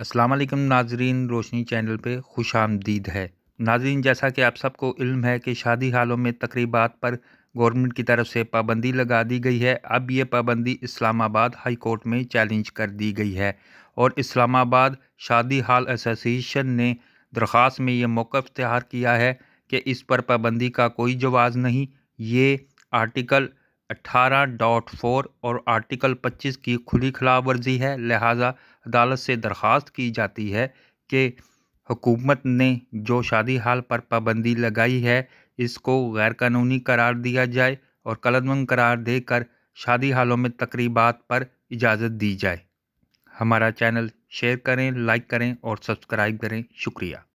असलम नाजरीन रोशनी चैनल पे खुश आमदीद है नाजरीन जैसा कि आप सबको इल्म है कि शादी हालों में तकरीबात पर गवर्नमेंट की तरफ से पाबंदी लगा दी गई है अब ये पाबंदी इस्लामाबाद हाई कोर्ट में चैलेंज कर दी गई है और इस्लामाबाद शादी हाल एसोसिएशन ने दरख्वास्त में ये मौक़ तैयार किया है कि इस पर पाबंदी का कोई जवाज़ नहीं ये आर्टिकल 18.4 और आर्टिकल 25 की खुली खिलाफ वर्जी है लिहाजा अदालत से दरख्वास्त की जाती है कि हुकूमत ने जो शादी हाल पर पाबंदी लगाई है इसको गैरकानूनी करार दिया जाए और कलदमंद करार देकर शादी हालों में तकरीबात पर इजाज़त दी जाए हमारा चैनल शेयर करें लाइक करें और सब्सक्राइब करें शुक्रिया